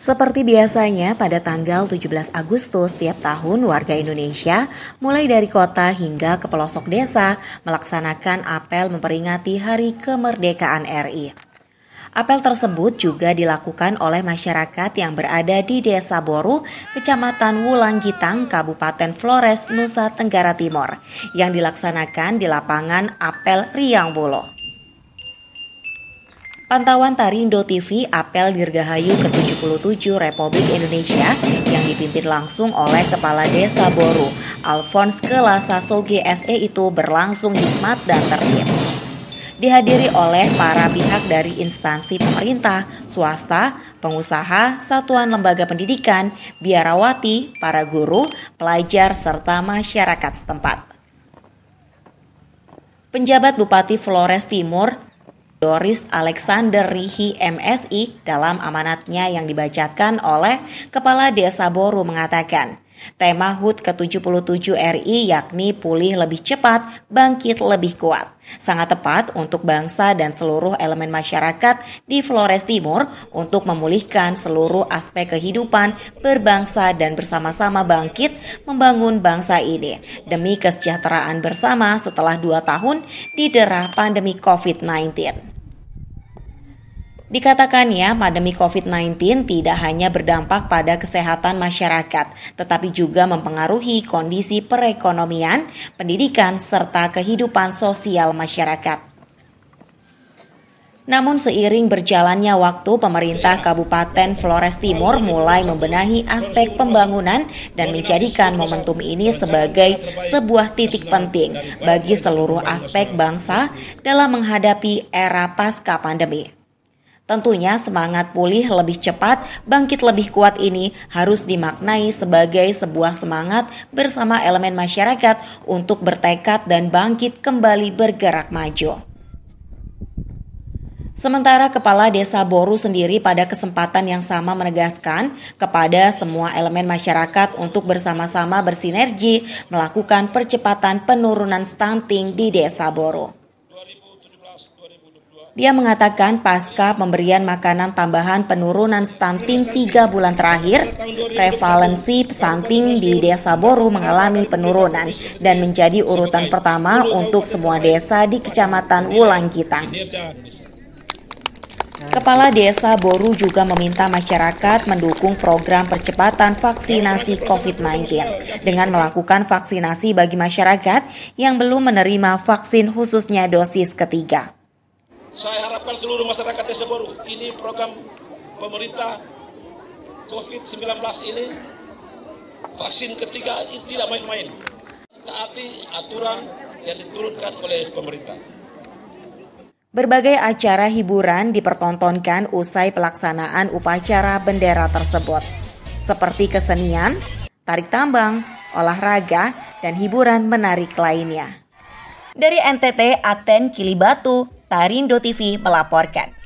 Seperti biasanya, pada tanggal 17 Agustus setiap tahun warga Indonesia mulai dari kota hingga ke pelosok desa melaksanakan apel memperingati Hari Kemerdekaan RI. Apel tersebut juga dilakukan oleh masyarakat yang berada di Desa Boru, Kecamatan Wulanggitang, Kabupaten Flores, Nusa Tenggara Timur, yang dilaksanakan di lapangan Apel Riang Bolo. Pantauan Tarindo TV Apel Dirgahayu ke-77 Republik Indonesia yang dipimpin langsung oleh Kepala Desa Boru, Alphonse Kelasaso GSE e itu berlangsung hikmat dan tertib. Dihadiri oleh para pihak dari instansi pemerintah, swasta, pengusaha, satuan lembaga pendidikan, biarawati, para guru, pelajar, serta masyarakat setempat. Penjabat Bupati Flores Timur, Doris Alexander Rihi MSI dalam amanatnya yang dibacakan oleh Kepala Desa Boru mengatakan, Tema HUT ke-77 RI yakni pulih lebih cepat, bangkit lebih kuat. Sangat tepat untuk bangsa dan seluruh elemen masyarakat di Flores Timur untuk memulihkan seluruh aspek kehidupan berbangsa dan bersama-sama bangkit membangun bangsa ini demi kesejahteraan bersama setelah dua tahun di daerah pandemi COVID-19. Dikatakannya, pandemi COVID-19 tidak hanya berdampak pada kesehatan masyarakat, tetapi juga mempengaruhi kondisi perekonomian, pendidikan, serta kehidupan sosial masyarakat. Namun seiring berjalannya waktu, pemerintah iya. Kabupaten Flores Timur iya. mulai membenahi aspek pembangunan dan menjadikan momentum ini sebagai sebuah titik penting bagi seluruh aspek bangsa dalam menghadapi era pasca pandemi. Tentunya semangat pulih lebih cepat, bangkit lebih kuat ini harus dimaknai sebagai sebuah semangat bersama elemen masyarakat untuk bertekad dan bangkit kembali bergerak maju. Sementara Kepala Desa Boru sendiri pada kesempatan yang sama menegaskan kepada semua elemen masyarakat untuk bersama-sama bersinergi melakukan percepatan penurunan stunting di Desa Boru. Dia mengatakan pasca pemberian makanan tambahan penurunan stunting tiga bulan terakhir, prevalensi stunting di desa Boru mengalami penurunan dan menjadi urutan pertama untuk semua desa di Kecamatan Wulangkitang. Kepala Desa Boru juga meminta masyarakat mendukung program percepatan vaksinasi COVID-19 dengan melakukan vaksinasi bagi masyarakat yang belum menerima vaksin khususnya dosis ketiga. Saya harapkan seluruh masyarakat Desa Boru, ini program pemerintah COVID-19 ini, vaksin ketiga ini tidak main-main. Taati aturan yang diturunkan oleh pemerintah. Berbagai acara hiburan dipertontonkan usai pelaksanaan upacara bendera tersebut, seperti kesenian, tarik tambang, olahraga, dan hiburan menarik lainnya. Dari NTT Aten Kilibatu, Tarindo TV melaporkan.